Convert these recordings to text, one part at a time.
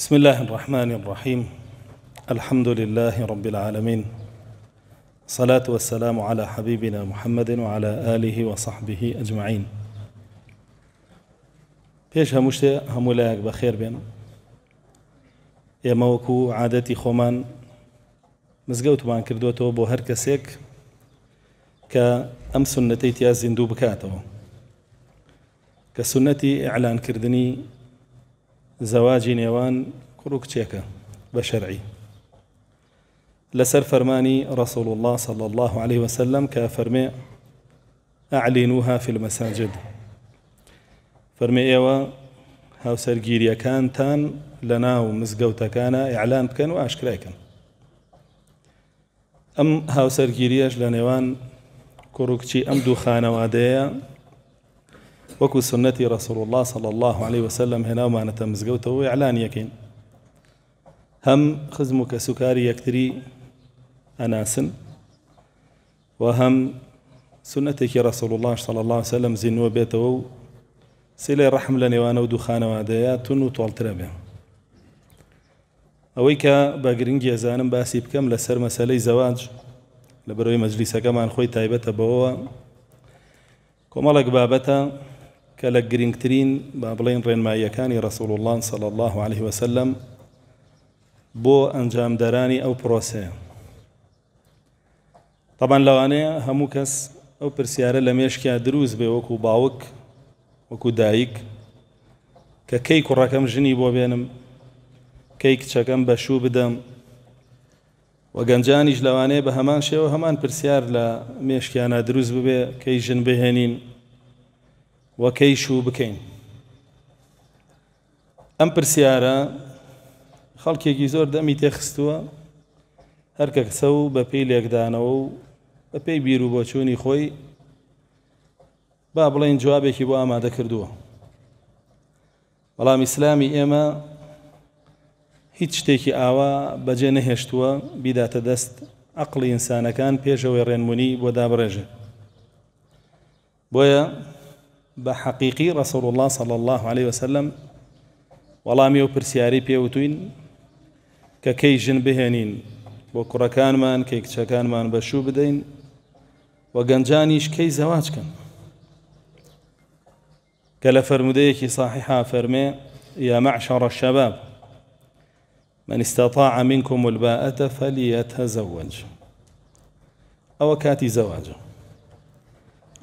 بسم الله الرحمن الرحيم الحمد لله رب العالمين صلاة والسلام على حبيبنا محمد وعلى آله وصحبه أجمعين پێش هەمووشتێ هەمولایەک بە خێر يا موكو عادتي عادەتی خۆمان بان کردوێتەوە بۆ هەر کەسێک ام ئەم سنەتەی تیا زیندوو بکاتەوە کە اعلان ئەعلانکردنی زەواجی نێوان کوڕ و کچێکە بە شەرعی لەسەر فەرمانی ڕسول الله صلى الله عليه وسلم کە فەرمێ ئەعلینوها في المەساجد فەرمێ ئێوە هاوسەرگیریەکانتان لە ناو مزگەوتەکانە ئیعلان بکەن و ئاشکرایکەن ئەم هاوسەرگیریەش لە نێوان کوڕکچی ئەم دوو خانەوادەیە وكو سنتي رسول الله صلى الله عليه وسلم هنا وما نتمز قوته وإعلان يكين هم خزمك سكاري يكتري و وهم سنتك رسول الله صلى الله عليه وسلم بێتەوە و سيلي رحم لني وانا ودخان وعديات وطول و تۆڵترە بێ ئەوەی باسي بكم لسر مسالي زواج لبروي مجلسك مەسلەی زەواج تايبته بوا كمالك بابته کە لە گرنگترین با بڵێن ڕێنماییەکانی ڕسوول الله صل الله عليه وسلم بۆ ئەنجامدەرانی ئەو پرۆسێ طبعاان لەوانەیە هەموو کەس ئەو پرسیارە لە مێشکیا دروست بێ وەکو باوک وەکو دایک کە کەی کوڕەکەم ژنی بۆ بێنم کەی کچەکەم بە شوو بدەم وە گەنجانیش لەوانەیە بە هەمان شێوە هەمان پرسیار لە مێشکیانە دروست ببێ کەی ژن بهێنین وەکەی شوو بکەین ئەم پرسیارە خەڵکێکی زۆر دەمی تێخستووە هەرکە کەسە و بە پێی لێکدانەوە و بە پێی بیر و بۆچوونی خۆی با بڵێن جوابێکی بۆ ئامادە کردووە بەڵام ئیسلامی ئێمە هیچ شتێکی ئاوا بەجێ نەهێشتووە بیداتە دەست عقلی ئینسانەکان پێشەوەی ڕێنمونی بۆ دابڕێژێت بۆیە بحقيقي رسول الله صلى الله عليه وسلم والله ميو برسياري بيوتوين ككي کەی ژن كان مان کوڕەکانمان كان مان بشو بدين و كي زواج كان کە لە فرمودەیەکی صاححا فەرمێ یا معشەڕە من استطاع منكم الباءة فليتزوج أو كاتي زواجه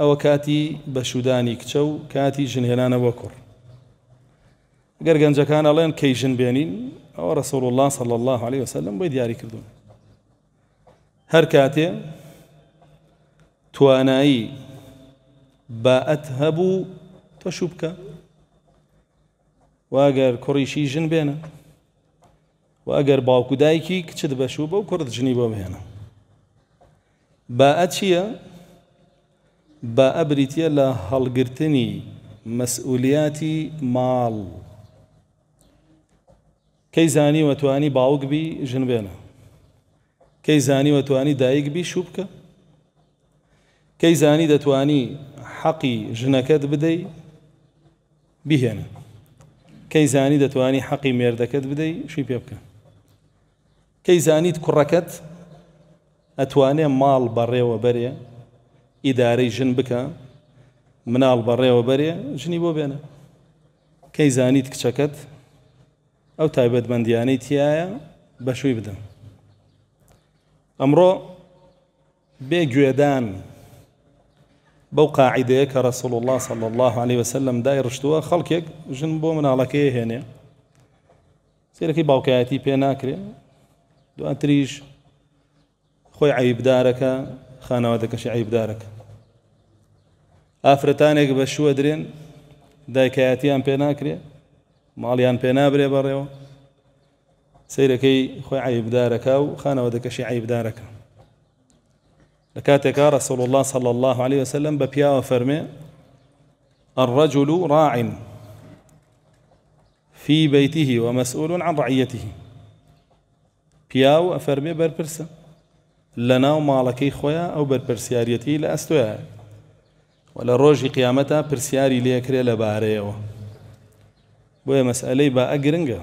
ئەوە کاتی بەشودانی کچە و کاتی ژنهێنانەوە کوڕ گەر گەنجەکان ئەڵێن کەی ژن بێنین ئەوە ڕسەڵ الله صل الله عليه وسلم بۆی دیاری کردوون هەر کاتێ توانایی باەت هەبوو تە شو بکە واگەر کوڕیشی ژن بێنە واگەر باوکو دایکی کچت بەشوو بە و کورد ژنی بۆ بێنە باەت چییە؟ بە ئەبریتە لە هەڵگرتنی مەسئولیاتی ماڵ کەی زانی وەتوانی باوک بی ژن بێنە کەی زانی وەتوانی دایک بی شوو بکە کەی زانی دەتوانی حەقی ژنەکەت بدەی بهێنە کەی زانی دەتوانی حەقی مێردەکەت بدەی شوی پێ بکە کەی زانیت کوڕەکەت ئەتوانێ ماڵ بەڕێوە بەرێ ئیدارەی ژن بکە مناڵ بەڕێوە بەرێ ژنی بۆ بێنە کەی زانیت کچەکەت ئەو تایبەتمەندیانەی تایە بەشووی بدەم ئەمڕۆ بێ گوێدان بەو قاعدەیە کە ڕسڵ الله صل الله عليه وسلم دای ڕشتووە خەڵکێک ژن بۆ مناڵەکەی هێنێ سێرەکەی باوکایەتی پێ ناکرێ دواتریش خۆی عیبدارەکە خانەوادەکەشی عیبدارەکە ئافرەتانێک بە شووە درێن دایکایەتیان پێ ناکرێ ماڵیان پێ نابرێ بەڕێوە سیرەکەی خۆی عیبدارەکە و خانەوە دەکەشی عیبدارەکە لە کاتێکا رەسڵ الله صلى الله عليه وسلم بە پیاوە فەرمێ الرجل راع في بيته ومسؤول عن رعيته بياو أفرمي بەرپرسە لناو مالكي خويا أو بەرپەرسیارەتی لأستوياك و لە ڕۆژی قیامەتە پرسیاری لەکرێ لە بارەیەوە بۆیە مەسئلەی با ئەگرنگە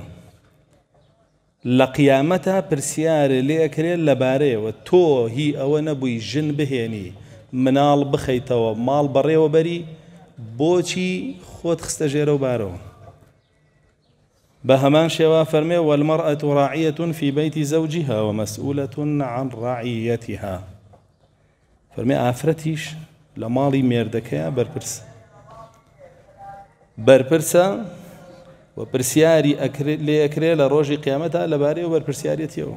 لە قیامەتە پرسیارە لێکرێت لەبارەیەوە تۆ هی ئەوە نەبووی ژن بهێنی مناڵ بخەیتەوە ماڵ بەڕێوە بەری بۆچی خۆت خستە ژێرە و بارەوە بە هەمان شێوا فەرمێ وەمەڕەت و ڕاعەتون فیبەیتی زەوجیها ومەسئولەتون عن ڕاعەتیها فەرمێ ئافرەتیش لە ماڵی مێردەکەیە بەرپرس بەرپرسە و پرسیاری لێ ئەکرێ لە ڕۆژی قیامەتا لەبارەی و بەرپرسیارەتیەوە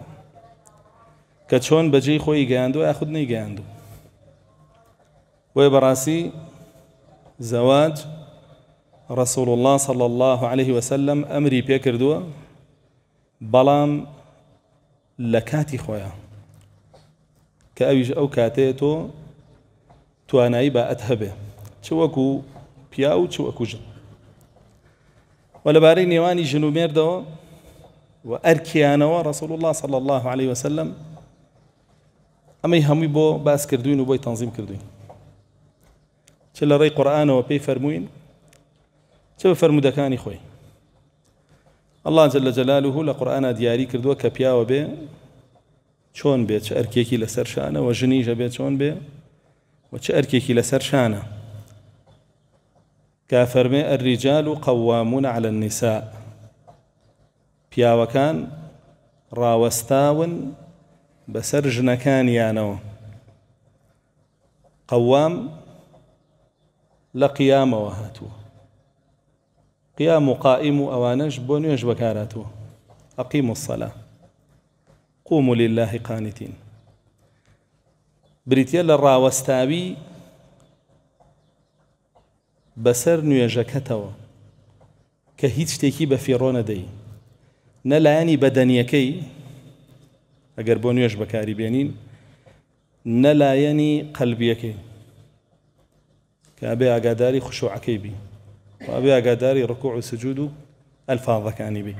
کە چۆن بەجێی خۆی گەیاندو و یاخود نەی گەیاندو وێ بەڕاستی زەواج ڕسول الله صلى الله عليه وسلم ئەمری پێکردووە بەڵام لە کاتی خۆیان کە ئەویش ئەو کاتەیە تۆ توانایی باەت هەبێ چ وەکو پیا و چ وەکو ژن و لەبارەی نێوانی ژن و مێردەوە و ئەرکیانەوە ڕسول الله صلی الله عليه وسلم ئەمەی هەمووی بۆ باس کردوین و بۆی تەنظیم کردوین چ لە ڕێی قورآانەوە پێی فەرمووین چ بە فەرمودەکانی خۆی الله جل جلاله لە قورآنا دیاری کردووە کە پیاوە بێ چۆن بێت چ ئەرکێکی لەسەر شانە و ژنیژە بێت چۆن بێ وچ كلا لسر شانا كافرمي الرجال قوامون على النساء پیاوەکان راوستاون بەسەر ژنەکانیانەوە قەوام قوام قیامەوە هاتووە قیام قائم أوانج بنيج بۆ أقيموا الصلاة قوموا قوم لله قانتين بریتە لە ڕاوەستاوی بەسەر نوێژەکەتەوە کە هیچ شتێکی بە فێڕۆ نەدەی نەلایەنی بەدەنیەکەی ئەگەر بۆ نوێژ بەکاری بێنین نەلایەنی قەلبیەکەی کابێ ئاگاداری خوشوعەکەی بی وابێ ئاگاداری ڕکوع و سجود و ئەلفاظەکانی بی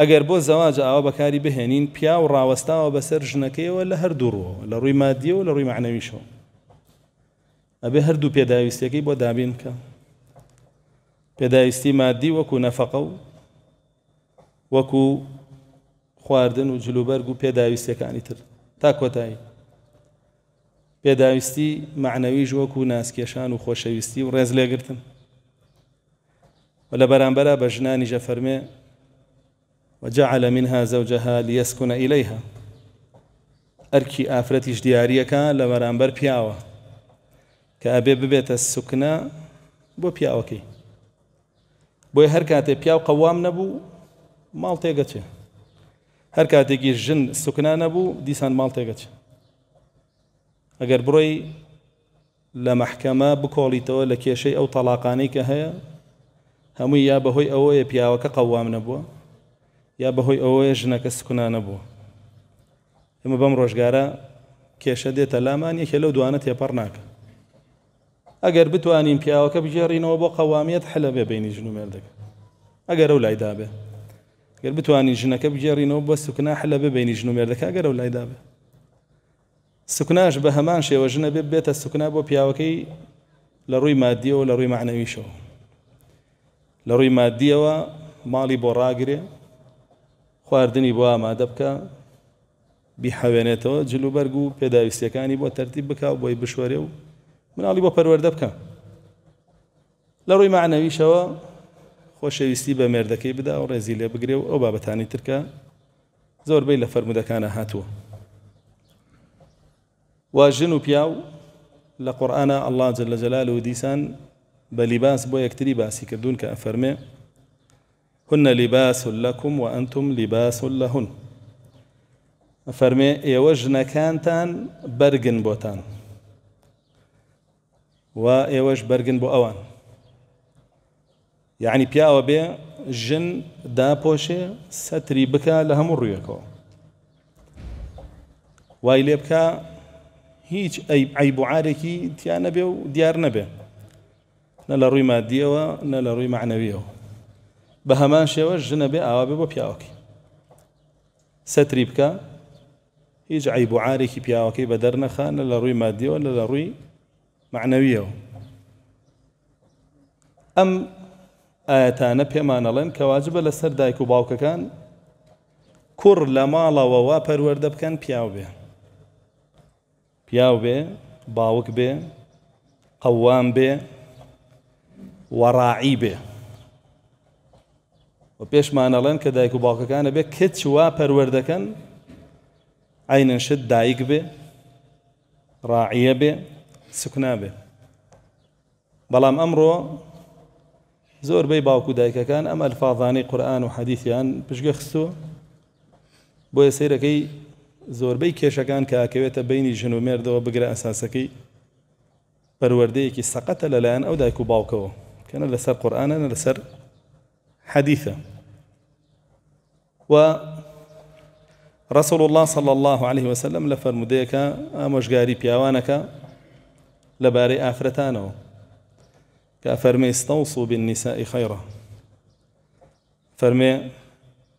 ئەگەر بۆ زەواج ئاوا بەکاری بهێنین پیا و ڕاوەستاوە بەسەر ژنەکەیەوە لە هەردووڕەوە لە ڕووی مادیەوە لە ڕووی معنەویشەوە ئەبێ هەردوو پێداویستەکەی بۆ دابین بکە پێداویستی مادی وەکو نەفەقە و وەکو خواردن و جلوبەرگ و پێداویستەکانی تر تا کۆتایی پێداویستی معنەویش وەکو ناسکێشان و خۆشەویستی و ڕێز لێگرتن لە بەرامبەرە بە ژنانی ژە فەرمێ وجعل منها زوجها ليسكن إليها ئەرکی ئافرەتیش دیارریەکە لە بەرامبەر پیاوە کە ئەبێ ببێتە سوکنە بۆ پیاوەکەی بۆی هەر کاتێک پیاو قەوام نەبوو ماڵ تێگەچێ هەر کاتێکی ژن سوکنا نەبوو دیسان ماڵ تێگەچێ ئەگەر بڕۆی لە مەحکەمە بکۆڵیتەوە لە کێشەی ئەو تەلاقانەی کە هەیە هەمووی یا بەهۆی ئەوەیە پیاوەکە قەوام نەبووە یا بەهۆی ئەوەیە ژنەکە سکونا نەبوو ئمە بەم ڕۆژگارە کێشە دێتە لامان یەکێ لەو دوانە تێپەڕ ناکە ئەگەر بتوانین پیاوەکە بژێڕینەوە بۆ قەوامیت حەلە بێ بینی ژن و مێردەکە ئەگەر ئەو لای دابێ گەر بتوانین ژنەکە بژێڕینەوە بە سوکنا حەلە بێ بینی ژن و مێردەکە گەر ئەو لای دابێ سوکناش بە هەمان شێوە ژنە بێ بێتە سوکنا بۆ پیاوەکەی لە ڕووی مادیەوە لە ڕووی معنەویشەوە لە ڕووی مادیەوە ماڵی بۆ ڕاگرێ خواردنی بۆ ئامادە بکە بیحەوێنێتەوە جلوبەرگ و پێداویستەکانی بۆ تەرتیب بکە و بۆی بشوێرێ و مناڵی بۆ پەروەەردە بکە لە ڕووی معنەویشەوە خۆشەویستی بە مێردەکەی بدا و ڕێزی لێ بگرێ و ئەو بابەتانی ترکە زۆربەی لە فەرمودەکانە هاتووە واژن و پیا و لە قورآانە ئەلله جل لە جەلال و دیسان بە لیباس بۆ یەکتری باسی کردوون کە ئەفەرمێ هن لباس لكم وأنتم لباس لهن فرمي إيواجنا كانتان بەرگن بوتان وإيواج ئێوەش بەرگن يعني ئەوان یعنی پیاوە بێ ژن داپۆشێ سەتری بکە لە هەموو وإلي بكا هيج بکە هیچ عیبعاارێکی تیانە بێ و دیار نەبێ نە لە ڕووی روي نە بە هەمان شێوە ژنە بێ ئاوا بێ بۆ پیاوەکەی سەتری بکە هیچ عیب و عارێکی پیاوەکەی بە دەرنەخانە لە ڕووی مادیەوە لە لە ڕووی معنەویەوە ئەم ئاەتانە پێمانەڵێن کەواجبە لەسەر دایک و باوکەکان کوڕ لە ماڵەوە وا پەروەەردە بکەن پیاو بێ پیاو بێ باوک بێ قەوام بێ وەڕاعی بێ و پێشمانەڵێن کە دایک و باوکەکانە بێ کت چوا پەروەردەکەن عینەن شت دایک بێ ڕاعە بێ سکنا بێ بەڵام ئەمڕۆ زۆربەی باوکو دایکەکان ئەم ئەلفاازانی قورآن و حەدیثیان پشگە خستووە بۆیە سیرەکەی زۆربەی کێشەکان کاکەوێتە بینی ژن و مێردەوە بگرە ئەساسەکەی پەروەردەیەکی سەقەتە لەلایەن ئەو دایک و باوکەوە کەنە لەسەر قورآانە لەسەر حديثا و رسول الله صلى الله عليه وسلم لفرمودەیەکە ئامۆژگاری پیاوانەکە لەبارەی لباري کە كأفرمي استوصوا بالنساء فرمي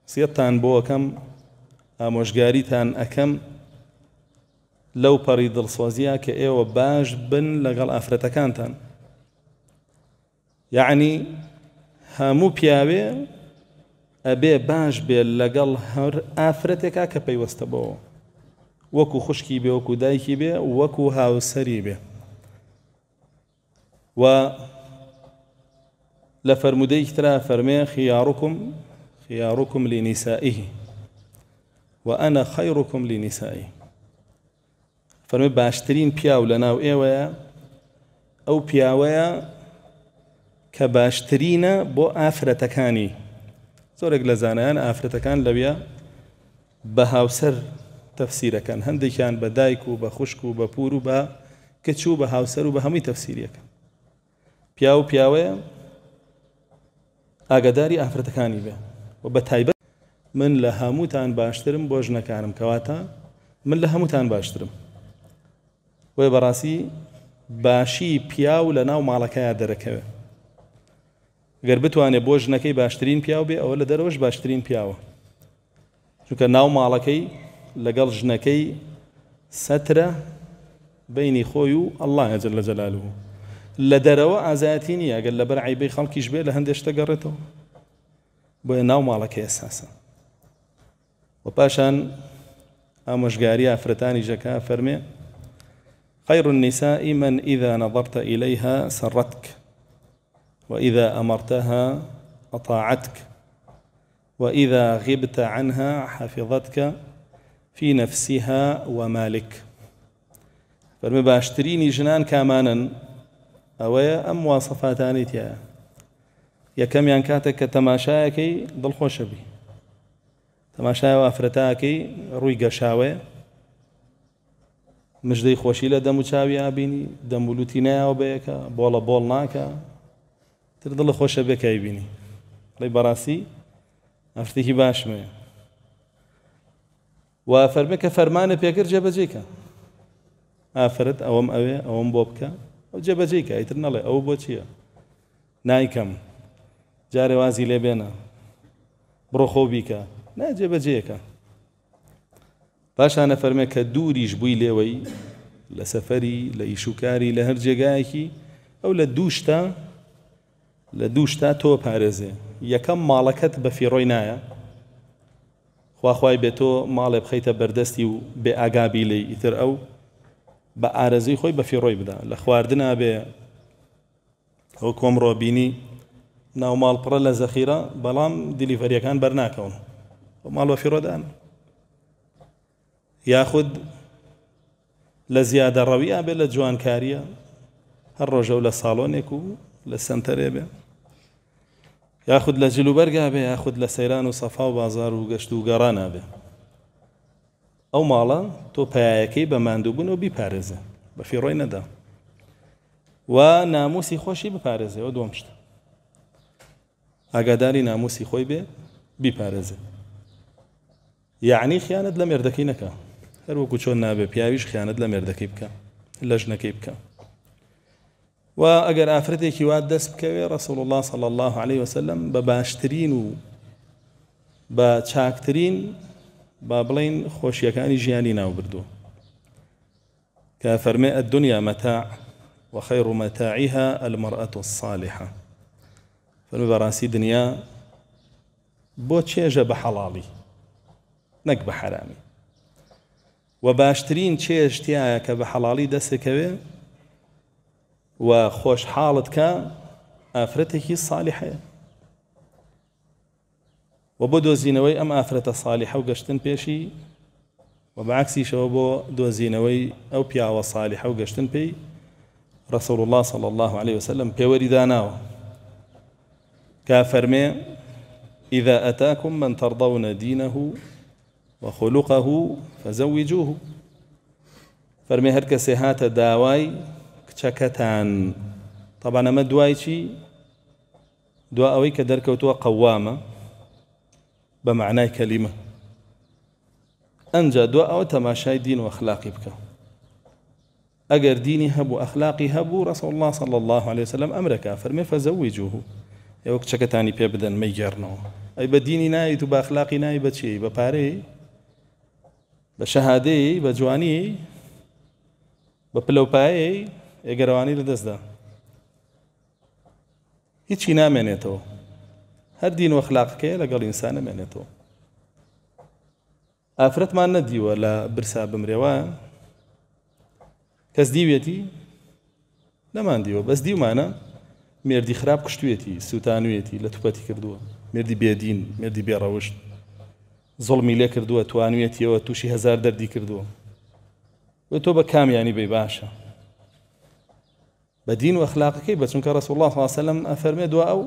سيطان سیەتان بۆەکەم ئامۆژگاریتان تان أكم لو بريد الصوزيا كأي وباج بن لغل آخرتكانتان يعني هەموو پیاوێ ئەبێ باش بێت لەگەڵ هەر ئافرەتێکا کە پەیوەستە بەوە وەکو خوشکی بێ وەکو دایکی بێ وەکو هاوسری بێ و لە فەرمودەی تررا فەرمێ خیاڕکم خیاڕکم لینیسائیه وأنا خيركم لنسائي فەرمێ باشترین پیاو لە ناو ئێوەیە ئەو پیاوەیە کە باشترینە بۆ ئافرەتەکانی زۆرێک لە زانایان ئافرەتەکان لەویە بە هاوسەر تەفسیرەکەن هەندێکیان بە دایک و بە خوشک و بە پور و بە کەچ و بە هاوسەر و بە هەمووی تەفسیریەکە پیا و پیاوەیە ئاگاداری ئافرەتەکانی بێ و بە تایبەت من لە هەمووتان باشترم بۆ ژنەکانم کەواتە من لە هەمووتان باشترم وێ بەڕاستی باشی پیاو لە ناو ماڵەکەیە دەرەکەوێت اگر بتوانێت بوج نکی باشترین پیاو بی اول دروش باشترین پیاو چون که ناو مالکی لگل جنکی ستر بینی خۆی و ئەله هەجر لە جەلال بوو لە دەرەوە ئازاتی نیە گەل لەبەر عیبەی خەڵکیش بێ ناو مالکی اساسا و پاشان امشگاری افرتانی جکا فرمی خير النساء من إذا نظرت إليها سرتك وإذا أمرتها أطاعتك وإذا غبت عنها حفظتك في نفسها ومالك فەرمە جنان كامانا أويا ئەوەیە ئەم تيا يا یەکەمیان کاتێک کە ضل خوشبي بی وافرتاكي وافرەتاکەی ڕووی گەشاوێ مژدەی خۆشی لە دەم و دمو ئابینی دەمبولوتی نایەوە بەیەکە بۆڵە تر دڵ خۆشە بێکای بینی ڕێ بەڕاستی ئەفتێکی باشمێ وا فەرمە کە فەرمانە پێکرد جێبەجێکە ئافرەت ئەوەم ئەوێ ئەوەم بۆ بکە ئەو جێبەجێکە ئیتر نەڵێ ئەو بۆ چییە نایکەم جارێ وازی لێ بێنە بڕۆ خۆ بیکە ناجێ بەجێەکە پاشانە فەرمێ کە دووریش بووی لێوەی لە سەفەری لە ئیشوکاری لە هەر جێگایەکی ئەو لە دووشتا لە دووشتا تۆ پارێزێ یەکەم ماڵەکەت بە فیڕۆی نایە خواخوای بێت تۆ ماڵێ بخەیتە بەردەستی و بێ ئاگابی لی ئیتر ئەو بە ئارەزی خۆی بە فیڕۆی بدا لە خواردنا بێ ئەو کۆمڕۆبینی ناو ماڵپڕە لە زەخیرە بەڵام دیلیڤەریەکان بەرناکەون ماڵ بە فیڕۆدان یاخود لە زیادە ڕەویە بێ لە جوانکاریە هەر ڕۆژە و لە ساڵۆنێک و لە سنتەرێ بێ یاخود لە جلوبەرگا بێ یاخود لە سەیران و سەفا و بازار و گەشت و گەڕانە بێ ئەو ماڵە تۆ پایەکەی بە مادووبوون و بیپارێزە بە فیڕۆی نەدا و ناموسی خۆشی بپارێزەوە دوم شتە ئاگاداری ناموسی خۆی بێ بیپارێزێ یعنی خیانت لە مێردەکەی نەکە هەروەکو چۆن نابێ پیاویش خیانت لە مێردەکەی بکە لە ژنەکەی بکە وأجر آفرتي ئافرەتێکی دسب كوي رسول الله صلى الله عليه وسلم بباشترين و بە بابلين خوش يكاني جياني ناو بردو كافر فەرمێ ئە وخير متاعها المرأة الصالحة فەرمی براسي دنيا بۆ بحلالي بە حەڵاڵی وباشترين بە حرامی و باشترین و خۆشحاڵت کە ئافرەتێکی ساڵیحەیە و بدو زینوی ام ئافرەتە ساڵیحە و گشتن پیشی و بەعکسیشەوە بۆ دۆزینەوەی زینوی او پیا و گشتن پی رسول الله صلى الله عليه وسلم بيوري كافر كافرمي إذا أتاكم من ترضون دينه وخلقه فزوجوه فرمي هركسي هات داواي کچەکەتان طبعا ئەمە دوای چی دوا ئەوەی کە دەرکەوتووە بمعنى بە معنای کەلیمە ئەجا دو ئەوە تەماشای دین و ئەخلاقی بکە ئەگەر دینی هەبوو ئەخلاقی هەبوو الله صلى الله عليه وسلم ئەمرەکە فەرمێ فەزەوی جوه ئێوە کچەکەتانی پێ بدەن مەیگەڕنەوە ئەی بە دینی نایت و باخلاقی نای بەچی بە پارەی بە شەهادەی بە جوانی بە ئێگەرەوانی لەدەستدا هیچی نامێنێتەوە هەر دین و خلاقەکەی لەگەڵ ئینسانە مێنێتەوە ئافرەتمان نەدیوە لە برسا بمرێوە کەس دیوێتی نەماندیوە بەس دیومانە مردی خراپ کشتوێتی سووتانوێتی لە توپەتی کردووە مردی بێدین مردی بێڕەوشت زڵمی لێ کردووە توانوێتیەوە تووشی هزار دەردی کردووە بە تۆ بە کامیانی بێ باشە بە دین و ئەخلاقەکەی بەچونکە ڕسول الله وسلم ئەفەرمێ دو ئەو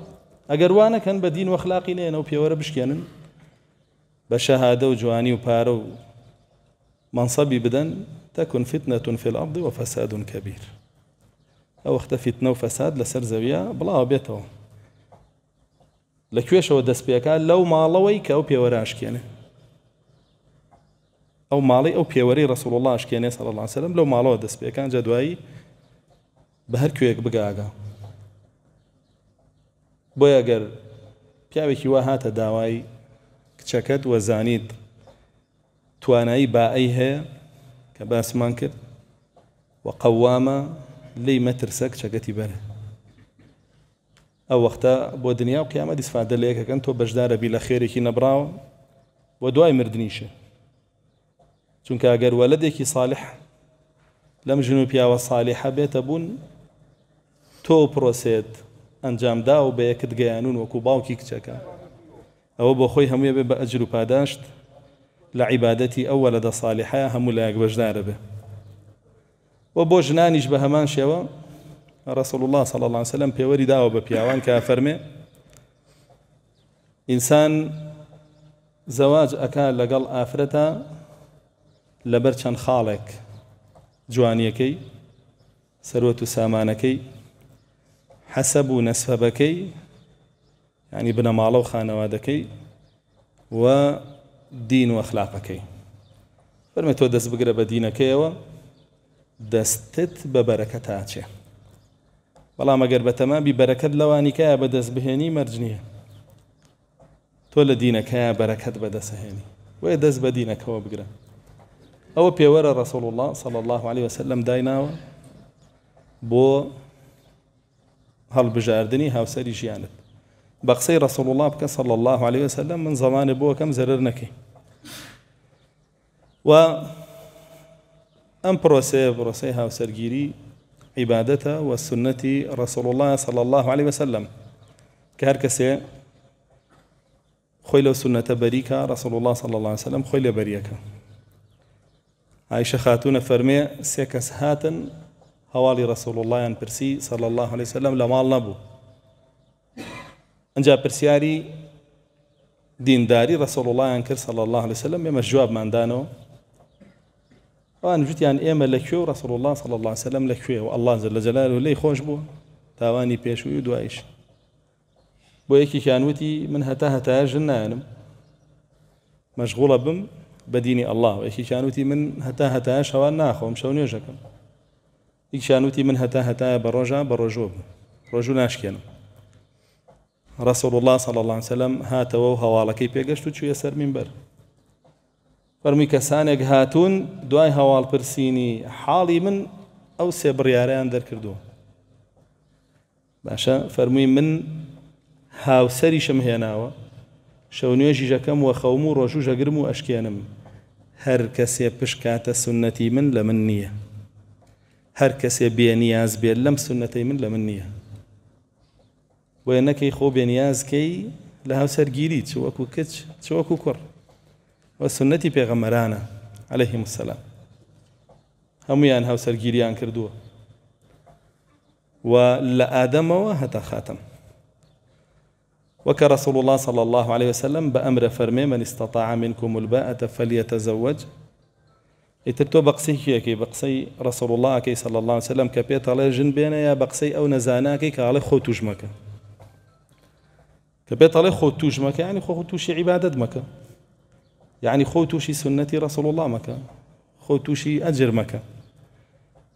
ئەگەر وانەکەن بە دین و ئەخلاقی نێنەوە پێوەرە بشکێنن بە شەهادە و جوانی و پارە و منصبی بدەن تەکن فتنەتون فی الأرض و فەسادون کەبیر ئەو وەختە فتنە و فەساد لەسەر زەویە بڵاو بێتەوە لە کوێشەوە دەستپێکە لەو ماڵەوەی کە ئەو پێوەرە ئاشکێنێ ئەو ماڵی ئەو پێوەری ڕسول الله ئاشکێنێ سەڵ الله سەلم لەو ماڵەوە دەستپێکان جە دوایی بە هەر کوێک بگاگە بۆی ئەگەر پیاوێکی وا هاتە داوای کچەکەت وەزانیت توانایی بائی هەیە کە باسمان کرد و قەوامە لی مەترسە کچەکەتی بەرە ئەو وەختە بۆ دنیا و قیامە دیسفادە لەیەکەکەن تۆ بەشدارە بی لە خێرێکی نەبراوە بۆ دوای مردنیشە چونکە ئەگەر وەلدێکی صالح لم ژن و پیاوە صالحە بێتە تۆ پرۆسێت ئەنجامدا و بە یەکت گەیانون وەکو باوکی کچەکە ئەوە بۆ خۆی هەمووی بێ بە ئەجر و پاداشت لە عیبادەتی ئەوە لە دە ساڵیحە هەموو لایەک بەشدارە بێ وە بۆ ژنانیش بە هەمان شێوە رسول الله صلى الله عليه وسلم پێوەری داوە بە پیاوان کە فەرمێ ئینسان زەواج ئەکا لەگەڵ ئافرەتە لەبەر چەند خاڵێک جوانیەکەی سەروەت و سامانەکەی حسب نسبك يعني ابن مالو خانوادكي ودين واخلاقكي فرميتو دس بقرا بدينكي و دستت ببركتاتش والله ما قرب تمام ببركة لواني كا بدس بهني مرجنية تولى دينك يا بركة بدس هني ويدس بدينك هو بقرا أو بيورى رسول الله صلى الله عليه وسلم دايناه بو هل بجاردني هاو سري جيانت بقصي رسول الله بك صلى الله عليه وسلم من زمان بۆ كم زررنكي و ئەم بروسي بڕۆسەی هاوسەرگیری عیبادەتە و سنەتی الله صلى الله عليه وسلم كهركسي خويل سنة بريكا رسول الله صلى الله عليه وسلم خويل بريكا عائشة خاتون فرمي سيكس هاتن رسول الله ڕسەڵڵهیان برسي صلى الله عليه وسلم لما انجا برسياري دين داري رسول الله ڕسەڵڵهیان كر صلى الله عليه وسلم يما جواب من دانو وان جوت يعني ايما لكيو رسول الله صلى الله عليه وسلم لكيو و الله لە جەلال و لی خۆش بوو تاوانی پێشووی و دوایش بۆ یەکیان وتی من هتا هتا ژن نانم مەشغوڵە بم بديني الله ئەله و یەکیان وتی من هتا هتا شوان ناخو شەو نوێژەکەم ئیشانوتی من هەتا هەتایە بە ڕۆژە بە ڕۆژۆ ڕۆژوو ناشکێنم ڕسەڵ الله سەڵ الله سەلم هاتەوە و هەواڵەکەی پێگەشت و چویە سەر من بەر فەرمی کەسانێک هاتوون دوای هەواڵ پرسیینی حاڵی من ئەو سێ بڕیاریان دەرکردو باشە فەرمووی من هاوسەریشم هێناوە شەو نوێژی ژەکەم وە خەوم و ڕۆژوو ژەگرم و ئەشکێنم هەر کەسێ پشکاتە سنەتی من لە من نییە هر هەر بی نیاز بی لم سنتی من لم لە من نییە وە نەکەی خۆ بێنیازکەی لە هاوسەرگیری چوەکو کچ چوەکو کوڕ وە علیه پێغەمەرانە عليهلەهی مسەلام سرگیری آن کردو و لە و هەتا خاتم وك رسول الله صلى الله عليه وسلم بأمر فرمي من استطاع منكم الباءة فليتزوج يترتو بقسي كي بقسي رسول الله كي صلى الله عليه وسلم كبي طال جن بينا يا بقسي او نزانا كي قال خو توج مكه كبي طال خو توج مكه يعني خو توش عباده مكه يعني خو توش سنتي رسول الله مكه خو توش اجر مكه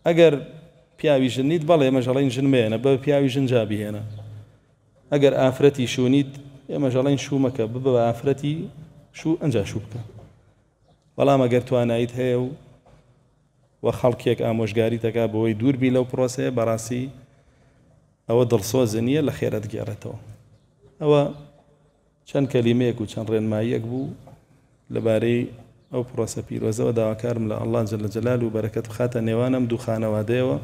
اگر بياوي جنيد بلا ما جالين جن بينا بياوي جن جابي هنا اگر افرتي شونيد يا ما جالين شو مكه با افرتي شو انجا شو بكه بەڵام ئەگەر توانایت هەیە و وە خەڵکێک ئامۆژگاری تەکا بەوەی دووربی لەو پرۆسەیە بەڕاستی ئەوە دڵسۆز نییە لە خێرت گێڕێتەوە ئەوە چەند کەلیمەیەک و چەند ڕێنماییەک بوو لەبارەی ئەو پرۆسە پیرۆزەوە داواکارم لە ئەلان جل لە جلال و بەرەکەت خاتە نێوانم دوو خانەوادەیەوە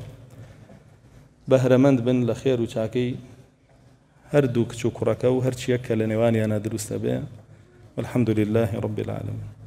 بەهرەمەند بن لە خێر و چاکەی هەردوو کچ و کوڕەکە و هەرچیەک کە لە نێوانیانە دروستە بێ والحمد لله رب العالمين